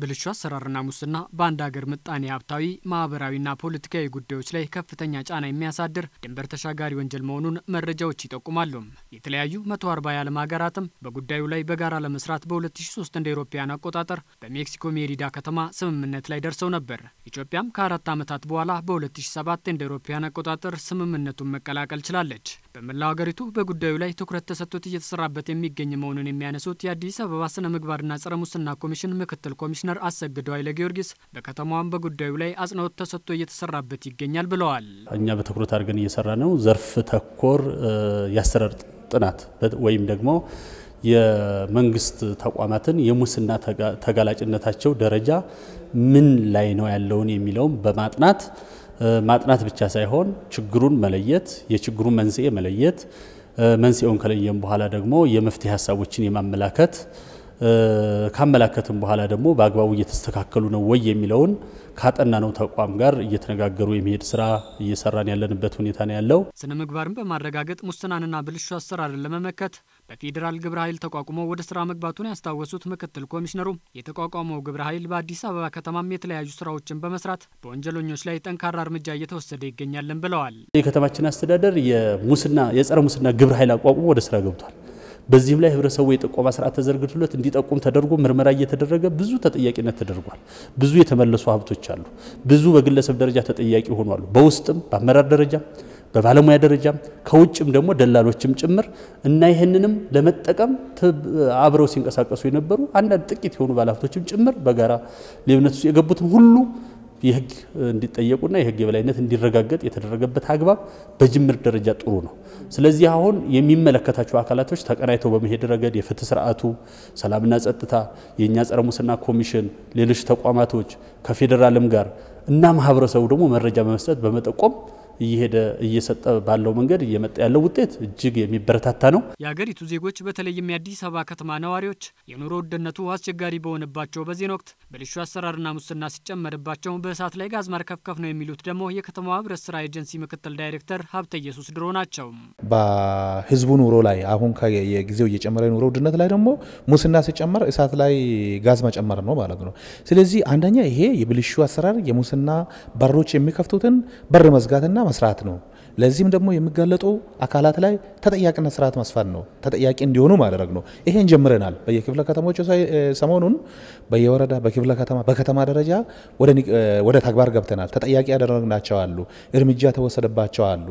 ብልሹ አሰራርና ሙስና በአንድ ሀገር ምጣኔ ሀብታዊ፣ ማህበራዊና ፖለቲካዊ ጉዳዮች ላይ ከፍተኛ ጫና የሚያሳድር ድንበር ተሻጋሪ ወንጀል መሆኑን መረጃዎች ይጠቁማሉ። የተለያዩ መቶ አርባ የዓለም ሀገራትም በጉዳዩ ላይ በጋራ ለመስራት በ2003 እንደ ኤሮፓያን አቆጣጠር በሜክሲኮ ሜሪዳ ከተማ ስምምነት ላይ ደርሰው ነበር። ኢትዮጵያም ከአራት ዓመታት በኋላ በ2007 እንደ ኤሮፓያን አቆጣጠር ስምምነቱን መቀላቀል ችላለች። በመላው ሀገሪቱ በጉዳዩ ላይ ትኩረት ተሰጥቶት እየተሰራበት የሚገኝ መሆኑን የሚያነሱት የአዲስ አበባ ስነ ምግባርና ጸረ ሙስና ኮሚሽን ምክትል ኮሚሽነር አሰግደው ኃይለ ጊዮርጊስ በከተማዋም በጉዳዩ ላይ አጽንኦት ተሰጥቶ እየተሰራበት ይገኛል ብለዋል። እኛ በትኩረት አድርገን እየሰራ ነው። ዘርፍ ተኮር የአሰራር ጥናት ወይም ደግሞ የመንግስት ተቋማትን የሙስና ተጋላጭነታቸው ደረጃ ምን ላይ ነው ያለውን የሚለውም በማጥናት ማጥናት ብቻ ሳይሆን ችግሩን መለየት፣ የችግሩን መንስኤ መለየት፣ መንስኤውን ከለየም በኋላ ደግሞ የመፍትሄ ሀሳቦችን የማመላከት ካመላከትም በኋላ ደግሞ በአግባቡ እየተስተካከሉ ነው ወይ የሚለውን ነው ተቋም ጋር እየተነጋገሩ የሚሄድ ስራ እየሰራን ያለንበት ሁኔታ ነው ያለው። ስነ ምግባርን በማረጋገጥ ሙስናንና ብልሹ አሰራርን ለመመከት በፌዴራል ግብረ ኃይል ተቋቁሞ ወደ ስራ መግባቱን ያስታወሱት ምክትል ኮሚሽነሩ የተቋቋመው ግብረ ኃይል በአዲስ አበባ ከተማም የተለያዩ ስራዎችን በመስራት በወንጀለኞች ላይ ጠንካራ እርምጃ እየተወሰደ ይገኛለን ብለዋል። የከተማችን አስተዳደር የሙስና የጸረ ሙስና ግብረ ኃይል አቋቁሞ ወደ ስራ ገብቷል። በዚህም ላይ ህብረተሰቡ የጥቆማ ስርዓት ተዘርግቶለት እንዲጠቁም ተደርጎ ምርመራ እየተደረገ ብዙ ተጠያቂነት ተደርጓል። ብዙ የተመለሱ ሀብቶች አሉ። ብዙ በግለሰብ ደረጃ ተጠያቂ ሆኗሉ። በውስጥም በአመራር ደረጃ በባለሙያ ደረጃ ከውጭም ደግሞ ደላሎችም ጭምር እና ይህንንም ለመጠቀም አብረው ሲንቀሳቀሱ የነበሩ አንዳንድ ጥቂት የሆኑ ባለሀብቶችም ጭምር በጋራ ሌብነት ውስጥ ሁሉ የህግ እንዲጠየቁና የህግ የበላይነት እንዲረጋገጥ የተደረገበት አግባብ በጅምር ደረጃ ጥሩ ነው። ስለዚህ አሁን የሚመለከታቸው አካላቶች ተቀናይተው በመሄድ ረገድ የፍትህ ስርዓቱ፣ ሰላምና ጸጥታ፣ የእኛ ጸረ ሙስና ኮሚሽን፣ ሌሎች ተቋማቶች ከፌዴራልም ጋር እና ማህበረሰቡ ደግሞ መረጃ በመስጠት በመጠቆም እየሄደ እየሰጠ ባለው መንገድ እየመጣ ያለው ውጤት እጅግ የሚበረታታ ነው። የሀገሪቱ ዜጎች በተለይም የአዲስ አበባ ከተማ ነዋሪዎች የኑሮ ውድነቱ አስቸጋሪ በሆነባቸው በዚህን ወቅት ብልሹ አሰራርና ሙስና ሲጨመርባቸው በእሳት ላይ ጋዝ ማርከፍከፍ ነው የሚሉት ደግሞ የከተማዋ ህብረት ስራ ኤጀንሲ ምክትል ዳይሬክተር ሀብተ ኢየሱስ ድሮ ናቸው። በህዝቡ ኑሮ ላይ አሁን ጊዜው እየጨመረ ኑሮ ውድነት ላይ ደግሞ ሙስና ሲጨመር እሳት ላይ ጋዝ መጨመር ነው ማለት ነው። ስለዚህ አንደኛ ይሄ የብልሹ አሰራር የሙስና በሮች የሚከፍቱትን በር መዝጋትና መስራት ነው። ለዚህም ደግሞ የሚጋለጡ አካላት ላይ ተጠያቂነት ስርዓት ማስፋት ነው። ተጠያቂ እንዲሆኑ ማድረግ ነው። ይሄን ጀምረናል። በየክፍለ ከተሞች ሰሞኑን በየወረዳ በክፍለ ከተማ በከተማ ደረጃ ወደ ተግባር ገብተናል። ተጠያቂ ያደረግናቸው አሉ፣ እርምጃ ተወሰደባቸው አሉ።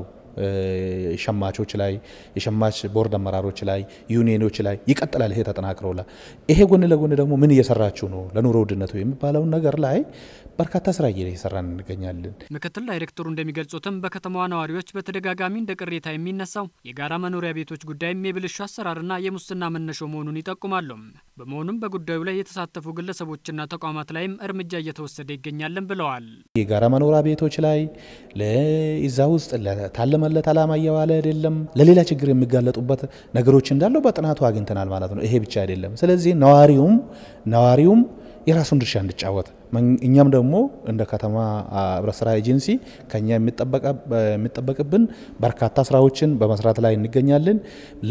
ሸማቾች ላይ፣ የሸማች ቦርድ አመራሮች ላይ፣ ዩኒየኖች ላይ ይቀጥላል። ይሄ ተጠናክሮላ ይሄ ጎን ለጎን ደግሞ ምን እየሰራችሁ ነው ለኑሮ ውድነቱ የሚባለውን ነገር ላይ በርካታ ስራ እየሰራን እንገኛለን። ምክትል ዳይሬክተሩ እንደሚገልጹትም በከተማዋ ነዋሪዎች በተደጋጋሚ እንደ ቅሬታ የሚነሳው የጋራ መኖሪያ ቤቶች ጉዳይም የብልሹ አሰራርና የሙስና መነሾ መሆኑን ይጠቁማሉ። በመሆኑም በጉዳዩ ላይ የተሳተፉ ግለሰቦችና ተቋማት ላይም እርምጃ እየተወሰደ ይገኛልን ብለዋል። የጋራ መኖሪያ ቤቶች ላይ ለዛ ውስጥ ታለመለት ዓላማ እየዋለ አይደለም፣ ለሌላ ችግር የሚጋለጡበት ነገሮች እንዳለው በጥናቱ አግኝተናል ማለት ነው። ይሄ ብቻ አይደለም። ስለዚህ ነዋሪውም ነዋሪውም የራሱን ድርሻ እንዲጫወት እኛም ደግሞ እንደ ከተማ ህብረት ስራ ኤጀንሲ ከኛ የሚጠበቅብን በርካታ ስራዎችን በመስራት ላይ እንገኛለን።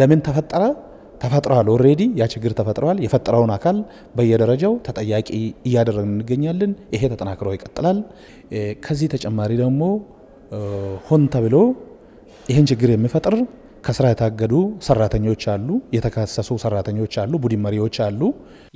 ለምን ተፈጠረ? ተፈጥሯል። ኦልሬዲ ያ ችግር ተፈጥሯል። የፈጠረውን አካል በየደረጃው ተጠያቂ እያደረግን እንገኛለን። ይሄ ተጠናክሮ ይቀጥላል። ከዚህ ተጨማሪ ደግሞ ሆን ተብሎ ይህን ችግር የሚፈጥር ከስራ የታገዱ ሰራተኞች አሉ፣ የተከሰሱ ሰራተኞች አሉ፣ ቡድን መሪዎች አሉ።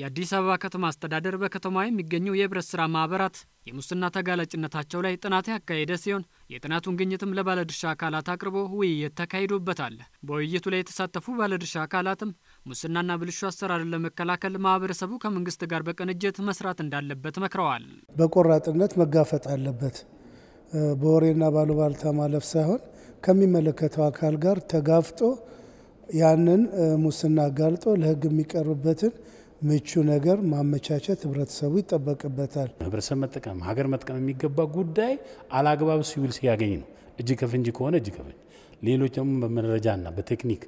የአዲስ አበባ ከተማ አስተዳደር በከተማ የሚገኙ የህብረት ስራ ማህበራት የሙስና ተጋላጭነታቸው ላይ ጥናት ያካሄደ ሲሆን የጥናቱን ግኝትም ለባለድርሻ አካላት አቅርቦ ውይይት ተካሂዶበታል። በውይይቱ ላይ የተሳተፉ ባለድርሻ አካላትም ሙስናና ብልሹ አሰራርን ለመከላከል ማህበረሰቡ ከመንግስት ጋር በቅንጅት መስራት እንዳለበት መክረዋል። በቆራጥነት መጋፈጥ አለበት። በወሬና ባሉባልታ ማለፍ ሳይሆን ከሚመለከተው አካል ጋር ተጋፍጦ ያንን ሙስና አጋልጦ ለህግ የሚቀርብበትን ምቹ ነገር ማመቻቸት ህብረተሰቡ ይጠበቅበታል። ህብረተሰብ መጠቀም ሀገር መጠቀም የሚገባ ጉዳይ አላግባብ ሲውል ሲያገኝ ነው። እጅ ከፍንጅ ከሆነ እጅ ከፍንጅ፣ ሌሎች ደግሞ በመረጃና በቴክኒክ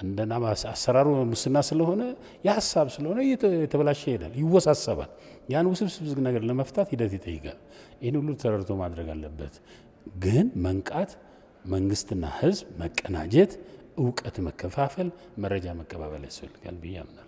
አንደና አሰራሩ ሙስና ስለሆነ የሀሳብ ስለሆነ የተበላሸ ይሄዳል፣ ይወሳሰባል። ያን ውስብስብ ነገር ለመፍታት ሂደት ይጠይቃል። ይህን ሁሉ ተረድቶ ማድረግ አለበት። ግን መንቃት፣ መንግስትና ህዝብ መቀናጀት፣ እውቀት መከፋፈል፣ መረጃ መቀባበል ያስፈልጋል ብዬ አምናለሁ።